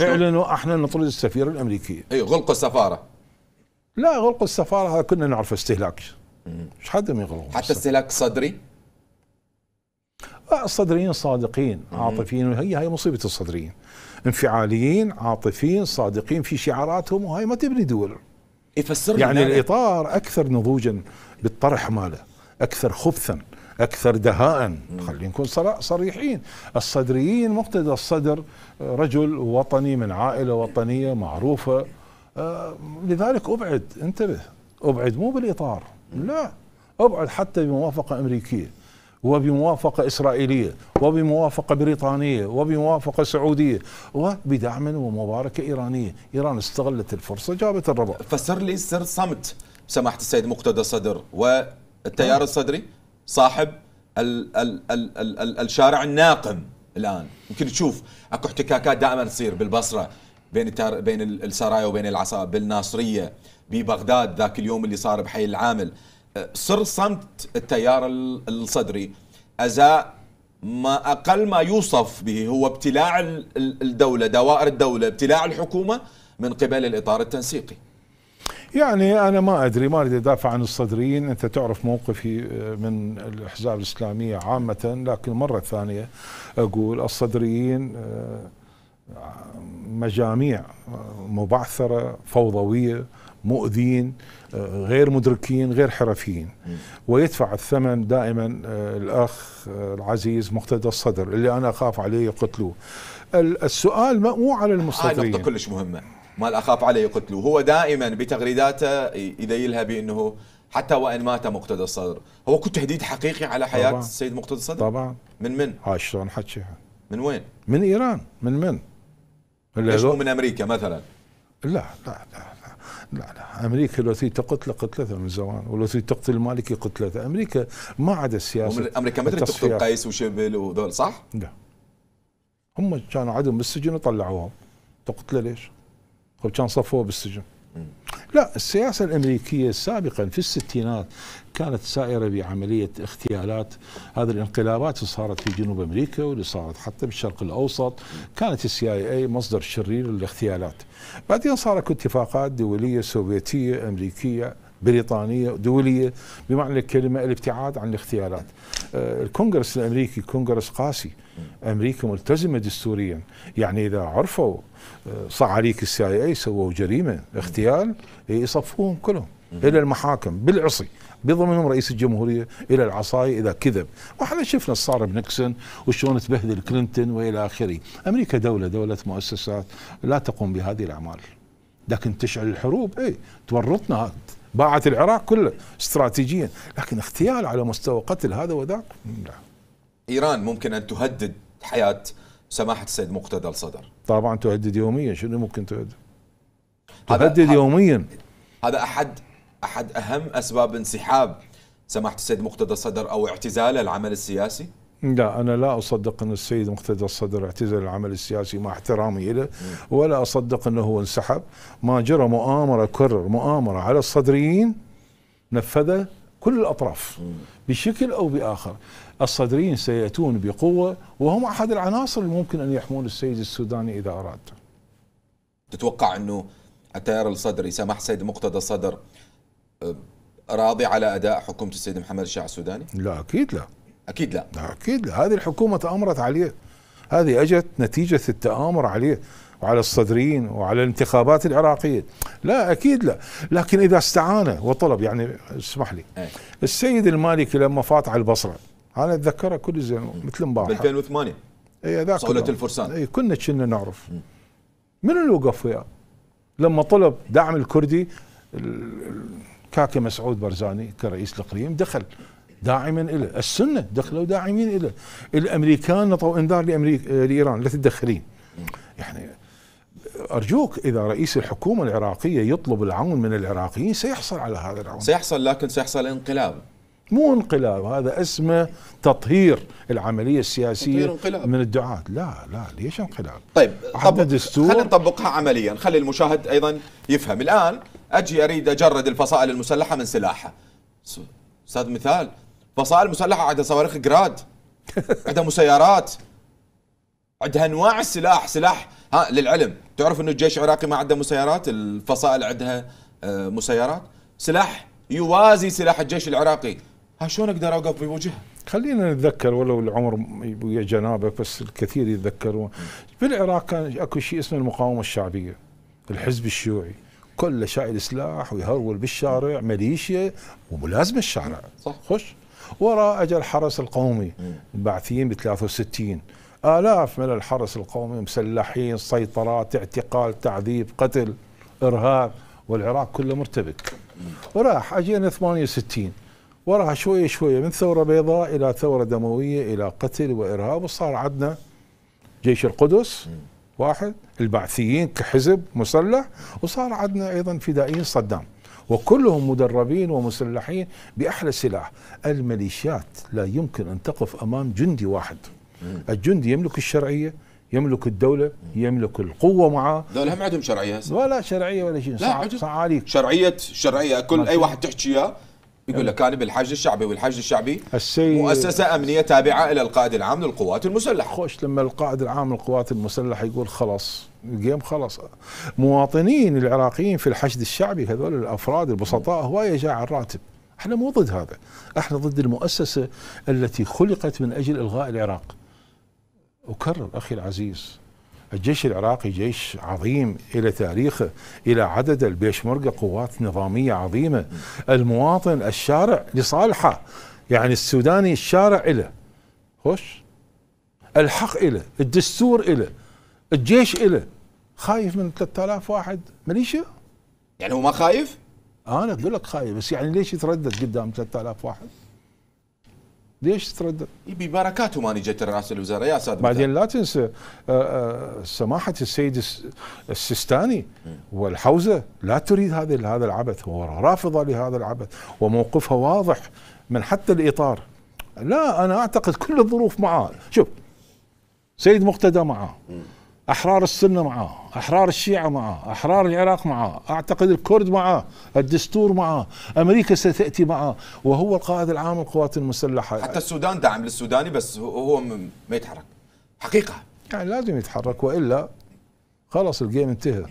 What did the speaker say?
اعلنوا احنا نطرد السفيره الامريكيه ايوه غلقوا السفاره لا غلقوا السفاره هذا كنا نعرف استهلاك مش حد ما يغلق حتى استهلاك صدري آه، الصدريين صادقين عاطفيين وهي هي مصيبه الصدريين انفعاليين عاطفيين صادقين في شعاراتهم وهي ما تبني دول يفسر يعني الإطار أكثر نضوجا بالطرح ماله أكثر خبثا اكثر دهاء خلينا نكون صريحين الصدريين مقتدى الصدر آه، رجل وطني من عائله وطنيه معروفه آه، لذلك ابعد انتبه ابعد مو بالاطار لا ابعد حتى بموافقه امريكيه وبموافقة إسرائيلية وبموافقة بريطانية وبموافقة سعودية وبدعم ومباركة إيرانية إيران استغلت الفرصة جابت الربع فسر لي سر صمت سماحة السيد مقتدى الصدر والتيار نعم. الصدري صاحب ال ال ال ال ال الشارع الناقم الان يمكن تشوف اكو احتكاكات دائما تصير بالبصره بين التار... بين السرايا وبين العصا بالناصريه ببغداد ذاك اليوم اللي صار بحي العامل سر أه، صمت التيار الصدري ازاء ما اقل ما يوصف به هو ابتلاع الدوله دوائر الدوله ابتلاع الحكومه من قبل الاطار التنسيقي يعني انا ما ادري ما اريد ادافع عن الصدريين انت تعرف موقفي آه، من الاحزاب الاسلاميه عامه لكن مره ثانيه اقول الصدريين آه، مجاميع آه، مبعثره فوضويه مؤذين غير مدركين غير حرفيين ويدفع الثمن دائما الاخ العزيز مقتدى الصدر اللي انا اخاف عليه يقتلوه السؤال مو على المستدرين هاي نقطه كلش مهمه مال اخاف عليه يقتلوه هو دائما بتغريداته يذيلها بانه حتى وان مات مقتدى الصدر هو كنت تهديد حقيقي على حياه طبعا. السيد مقتدى الصدر طبعا من من هاي شلون حكيها من وين من ايران من من ليش مو من امريكا مثلا لا لا لا لا لا لا, امريكا لو تريد تقتله قتلته من زمان ولو تريد تقتل المالكي قتلته امريكا ما عدا السياسه امريكا ما تريد تقتل قيس وشبل وذول صح؟ لا هم كانوا عندهم بالسجن وطلعوهم تقتله ليش؟ طب كان صفوه بالسجن لا السياسة الأمريكية سابقا في الستينات كانت سائرة بعملية اغتيالات هذه الانقلابات اللي صارت في جنوب أمريكا واللي صارت حتى بالشرق الأوسط كانت السي اي اي مصدر شرير للاغتيالات بعدين صار اكو اتفاقات دولية سوفيتية أمريكية بريطانيه دوليه بمعنى الكلمه الابتعاد عن الاغتيالات. آه، الكونغرس الامريكي كونغرس قاسي امريكا ملتزمه دستوريا يعني اذا عرفوا آه، صار عليك السي اي اي سووا جريمه اغتيال إيه، يصفوهم كلهم الى المحاكم بالعصي بضمنهم رئيس الجمهوريه الى العصايه اذا كذب واحنا شفنا صار بنكسون وشلون تبهدل كلينتون والى اخره امريكا دوله دوله مؤسسات لا تقوم بهذه الاعمال لكن تشعل الحروب اي تورطنا باعت العراق كله استراتيجيا لكن اغتيال على مستوى قتل هذا وذاك لا ايران ممكن ان تهدد حياه سماحه السيد مقتدى الصدر طبعا تهدد يوميا شنو ممكن تهدد تهدد يوميا هذا احد احد اهم اسباب انسحاب سماحه السيد مقتدى الصدر او اعتزاله العمل السياسي لا أنا لا أصدق أن السيد مقتدى الصدر اعتزل العمل السياسي مع احترامي له ولا أصدق أنه هو انسحب ما جرى مؤامرة كرر مؤامرة على الصدريين نفذها كل الأطراف بشكل أو بآخر الصدريين سيأتون بقوة وهم أحد العناصر اللي ممكن أن يحمون السيد السوداني إذا أراد تتوقع أنه التيار الصدري سماح سيد مقتدى الصدر آه، راضي على أداء حكومة السيد محمد الشاع السوداني؟ لا أكيد لا اكيد لا اكيد لا هذه الحكومه تامرت عليه هذه اجت نتيجه التامر عليه وعلى الصدريين وعلى الانتخابات العراقيه لا اكيد لا لكن اذا استعان وطلب يعني اسمح لي أي. السيد المالكي لما فات على البصره انا اتذكره كل زين مثل امبارح 2008 اي ذاك صولة الفرسان اي كنا كنا نعرف من اللي وقف وياه؟ لما طلب دعم الكردي الكاكي مسعود برزاني كرئيس الاقليم دخل داعما له السنة دخلوا داعمين له الأمريكان نطوا إنذار لأمريكا لإيران لا تدخلين يعني ارجوك اذا رئيس الحكومه العراقيه يطلب العون من العراقيين سيحصل على هذا العون سيحصل لكن سيحصل انقلاب مو انقلاب هذا اسمه تطهير العمليه السياسيه انقلاب. من الدعاة لا لا ليش انقلاب طيب طب دستور خلينا نطبقها عمليا خلي المشاهد ايضا يفهم الان اجي اريد اجرد الفصائل المسلحه من سلاحها استاذ مثال فصائل مسلحه عندها صواريخ جراد عندها مسيرات عندها انواع السلاح سلاح ها للعلم تعرف انه الجيش العراقي ما عنده مسيرات الفصائل عندها آه، مسيرات سلاح يوازي سلاح الجيش العراقي ها شلون اقدر اوقف بوجهها خلينا نتذكر ولو العمر يا جنابك بس الكثير يتذكرون بالعراق كان اكو شيء اسمه المقاومه الشعبيه الحزب الشيوعي كله شايل سلاح ويهرول بالشارع مليشيا وملازمه الشارع صح خش وراء اجى الحرس القومي البعثيين ب 63 آلاف من الحرس القومي مسلحين سيطرات اعتقال تعذيب قتل إرهاب والعراق كله مرتبك وراح أجينا 68 وراها شوية شوية من ثورة بيضاء إلى ثورة دموية إلى قتل وإرهاب وصار عندنا جيش القدس واحد البعثيين كحزب مسلح وصار عندنا أيضا فدائيين صدام وكلهم مدربين ومسلحين بأحلى سلاح الميليشيات لا يمكن أن تقف أمام جندي واحد الجندي يملك الشرعية يملك الدولة يملك القوة معاه دولة هم عندهم شرعية ولا شرعية ولا شيء لا صع عليك شرعية شرعية كل أي واحد تحكيها يقول لك انا بالحشد الشعبي والحشد الشعبي الشيء مؤسسه امنيه تابعه الى القائد العام للقوات المسلحه خوش لما القائد العام للقوات المسلحه يقول خلاص الجيم خلاص مواطنين العراقيين في الحشد الشعبي هذول الافراد البسطاء هوايه جاء على الراتب احنا مو ضد هذا احنا ضد المؤسسه التي خلقت من اجل الغاء العراق اكرر اخي العزيز الجيش العراقي جيش عظيم إلى تاريخه إلى عدد البيشمركة قوات نظامية عظيمة المواطن الشارع لصالحه يعني السوداني الشارع له خوش الحق له الدستور له الجيش له خايف من 3000 واحد مليشيا يعني هو ما خايف؟ أنا أقول لك خايف بس يعني ليش يتردد قدام 3000 واحد؟ ليش تتردد؟ ببركاته ماني جيت رئاسه الوزراء يا ساده بعدين لا تنسى آه، آه، سماحه السيد السيستاني والحوزه لا تريد هذا هذا العبث ورافضه لهذا العبث وموقفها واضح من حتى الاطار لا انا اعتقد كل الظروف معاه شوف سيد مقتدى معاه احرار السنه معاه احرار الشيعه معاه احرار العراق معاه اعتقد الكرد معاه الدستور معاه امريكا ستاتي معاه وهو القائد العام للقوات المسلحه حتى السودان دعم للسوداني بس هو ما يتحرك حقيقه يعني لازم يتحرك والا خلاص الجيم انتهى